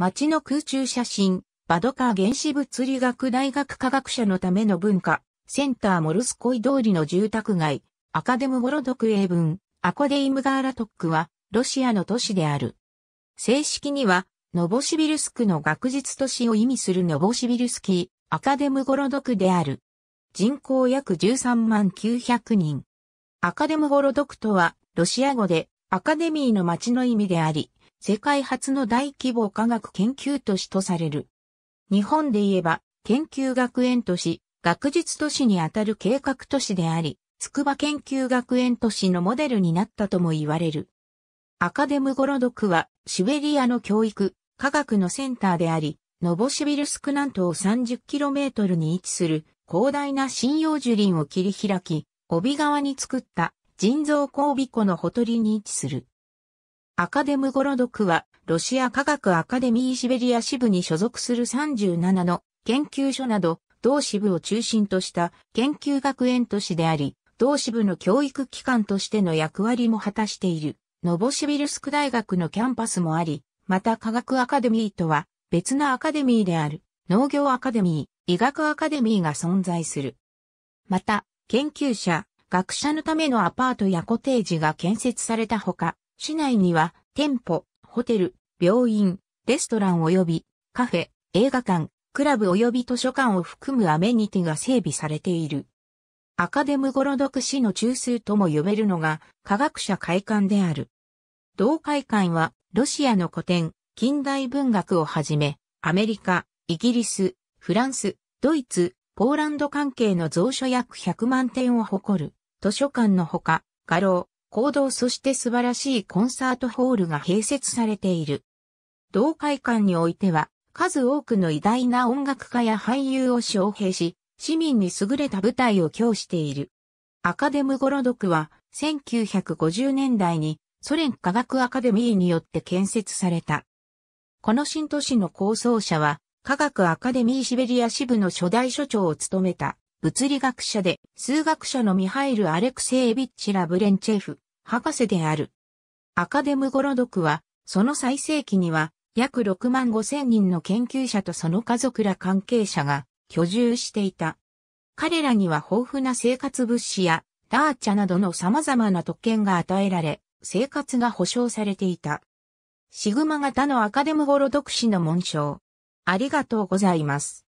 街の空中写真、バドカー原子物理学大学科学者のための文化、センターモルスコイ通りの住宅街、アカデムゴロドク英文、アコデイムガーラトックは、ロシアの都市である。正式には、ノボシビルスクの学術都市を意味するノボシビルスキー、アカデムゴロドクである。人口約13万900人。アカデムゴロドクとは、ロシア語で、アカデミーの町の意味であり、世界初の大規模科学研究都市とされる。日本で言えば、研究学園都市、学術都市にあたる計画都市であり、筑波研究学園都市のモデルになったとも言われる。アカデムゴロドクは、シベリアの教育、科学のセンターであり、ノボシビルスク南東 30km に位置する広大な針葉樹林を切り開き、帯側に作った人造交尾湖のほとりに位置する。アカデムゴロドクは、ロシア科学アカデミーシベリア支部に所属する37の研究所など、同支部を中心とした研究学園都市であり、同支部の教育機関としての役割も果たしている、ノボシビルスク大学のキャンパスもあり、また科学アカデミーとは別なアカデミーである、農業アカデミー、医学アカデミーが存在する。また、研究者、学者のためのアパートやコテージが建設されたほか、市内には店舗、ホテル、病院、レストラン及びカフェ、映画館、クラブ及び図書館を含むアメニティが整備されている。アカデムゴロドク市の中枢とも呼べるのが科学者会館である。同会館はロシアの古典、近代文学をはじめ、アメリカ、イギリス、フランス、ドイツ、ポーランド関係の蔵書約100万点を誇る図書館のほか、画廊、行動そして素晴らしいコンサートホールが併設されている。同会館においては、数多くの偉大な音楽家や俳優を招聘し、市民に優れた舞台を供している。アカデムゴロドクは、1950年代にソ連科学アカデミーによって建設された。この新都市の構想者は、科学アカデミーシベリア支部の初代所長を務めた物理学者で数学者のミハイル・アレクセイビッチ・ラブレンチェフ、博士である。アカデムゴロドクは、その最盛期には、約6万5千人の研究者とその家族ら関係者が居住していた。彼らには豊富な生活物資やダーチャなどの様々な特権が与えられ、生活が保障されていた。シグマ型のアカデムゴロ読師の紋章。ありがとうございます。